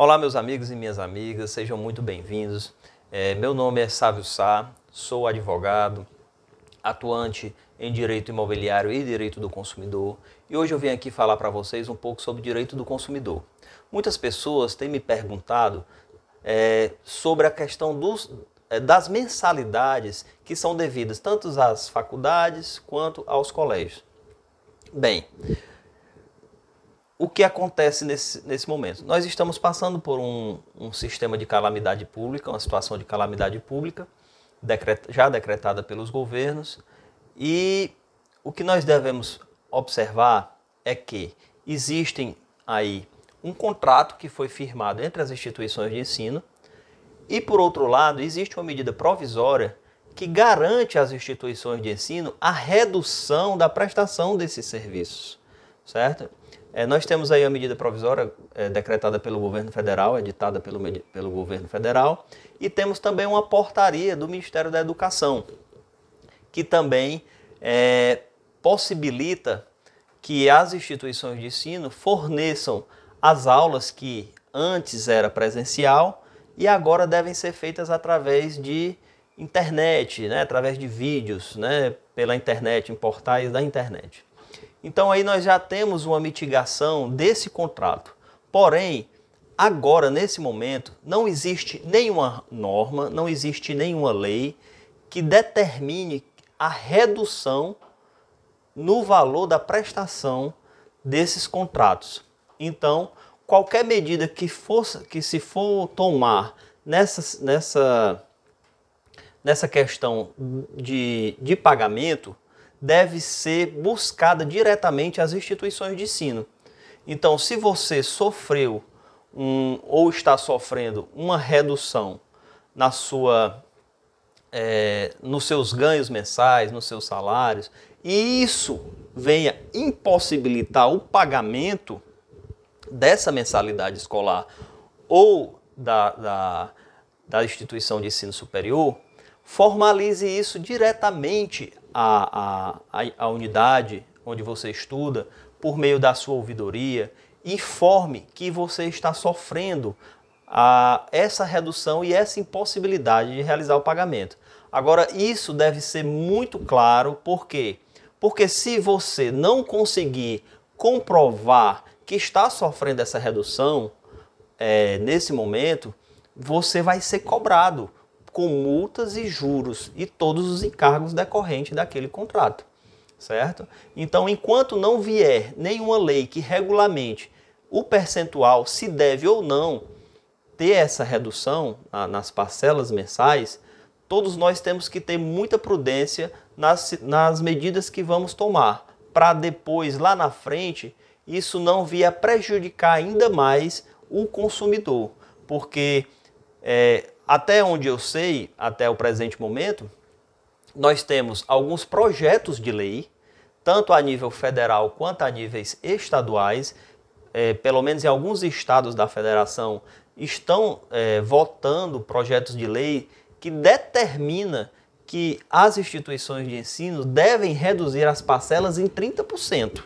Olá, meus amigos e minhas amigas, sejam muito bem-vindos. É, meu nome é Sávio Sá, sou advogado, atuante em direito imobiliário e direito do consumidor, e hoje eu vim aqui falar para vocês um pouco sobre direito do consumidor. Muitas pessoas têm me perguntado é, sobre a questão dos, é, das mensalidades que são devidas tanto às faculdades quanto aos colégios. Bem, o que acontece nesse, nesse momento? Nós estamos passando por um, um sistema de calamidade pública, uma situação de calamidade pública, já decretada pelos governos, e o que nós devemos observar é que existem aí um contrato que foi firmado entre as instituições de ensino e, por outro lado, existe uma medida provisória que garante às instituições de ensino a redução da prestação desses serviços, certo? É, nós temos aí a medida provisória é, decretada pelo governo federal, editada pelo, pelo governo federal, e temos também uma portaria do Ministério da Educação, que também é, possibilita que as instituições de ensino forneçam as aulas que antes era presencial e agora devem ser feitas através de internet, né, através de vídeos, né, pela internet, em portais da internet. Então aí nós já temos uma mitigação desse contrato. Porém, agora, nesse momento, não existe nenhuma norma, não existe nenhuma lei que determine a redução no valor da prestação desses contratos. Então, qualquer medida que fosse que se for tomar nessa nessa nessa questão de, de pagamento deve ser buscada diretamente às instituições de ensino. Então, se você sofreu um, ou está sofrendo uma redução na sua, é, nos seus ganhos mensais, nos seus salários, e isso venha impossibilitar o pagamento dessa mensalidade escolar ou da, da, da instituição de ensino superior, formalize isso diretamente a, a, a unidade onde você estuda por meio da sua ouvidoria, informe que você está sofrendo a, essa redução e essa impossibilidade de realizar o pagamento. Agora, isso deve ser muito claro, por quê? Porque se você não conseguir comprovar que está sofrendo essa redução é, nesse momento, você vai ser cobrado com multas e juros e todos os encargos decorrentes daquele contrato, certo? Então, enquanto não vier nenhuma lei que regulamente o percentual se deve ou não ter essa redução nas parcelas mensais, todos nós temos que ter muita prudência nas, nas medidas que vamos tomar, para depois, lá na frente, isso não vir a prejudicar ainda mais o consumidor, porque é, até onde eu sei, até o presente momento, nós temos alguns projetos de lei, tanto a nível federal quanto a níveis estaduais, é, pelo menos em alguns estados da federação, estão é, votando projetos de lei que determina que as instituições de ensino devem reduzir as parcelas em 30%.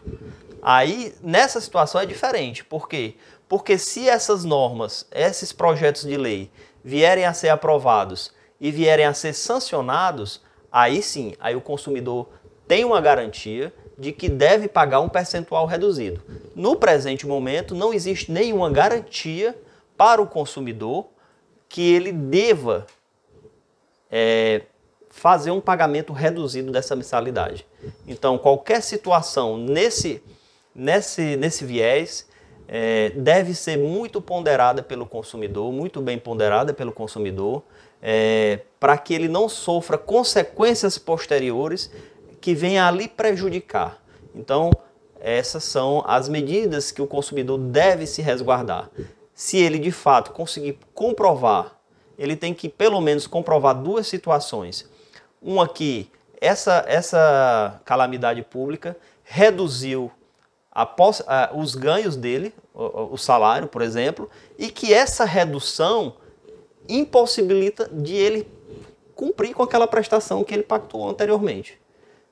Aí, nessa situação é diferente. Por quê? Porque se essas normas, esses projetos de lei vierem a ser aprovados e vierem a ser sancionados, aí sim, aí o consumidor tem uma garantia de que deve pagar um percentual reduzido. No presente momento, não existe nenhuma garantia para o consumidor que ele deva é, fazer um pagamento reduzido dessa mensalidade. Então, qualquer situação nesse, nesse, nesse viés é, deve ser muito ponderada pelo consumidor, muito bem ponderada pelo consumidor, é, para que ele não sofra consequências posteriores que venham a lhe prejudicar. Então, essas são as medidas que o consumidor deve se resguardar. Se ele de fato conseguir comprovar, ele tem que pelo menos comprovar duas situações. Uma que essa, essa calamidade pública reduziu Após, ah, os ganhos dele, o, o, salário, por exemplo, e que essa redução impossibilita de ele cumprir com aquela prestação que ele pactuou anteriormente,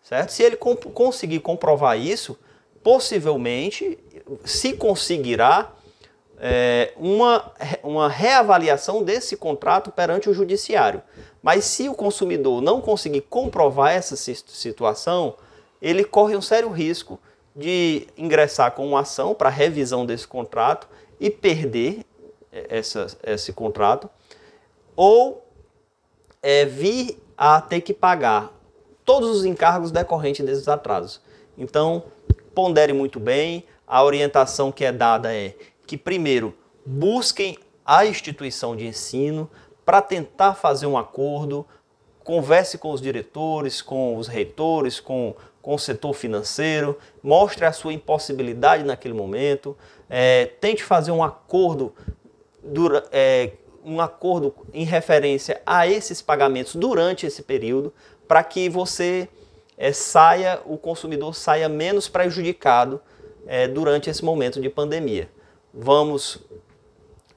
certo? Se ele comp conseguir comprovar isso, possivelmente se conseguirá é, uma, uma reavaliação desse contrato perante o judiciário. Mas se o consumidor não conseguir comprovar essa situação, ele corre um sério risco de ingressar com uma ação para revisão desse contrato e perder é, essa, esse contrato, ou é, vir a ter que pagar todos os encargos decorrentes desses atrasos. Então, pondere muito bem, a orientação que é dada é que, primeiro, busquem a instituição de ensino para tentar fazer um acordo, converse com os diretores, com os reitores, com, com o setor financeiro, mostre a sua impossibilidade naquele momento, é, tente fazer um acordo, dura, é, um acordo em referência a esses pagamentos durante esse período, para que você é, saia, o consumidor saia menos prejudicado é, durante esse momento de pandemia. Vamos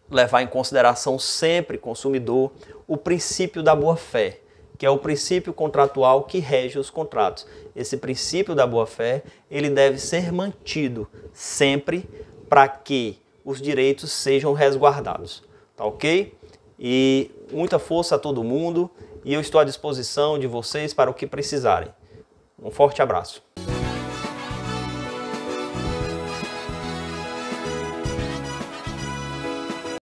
levar em consideração sempre, consumidor, o princípio da boa-fé que é o princípio contratual que rege os contratos. Esse princípio da boa-fé, ele deve ser mantido sempre para que os direitos sejam resguardados, tá OK? E muita força a todo mundo e eu estou à disposição de vocês para o que precisarem. Um forte abraço.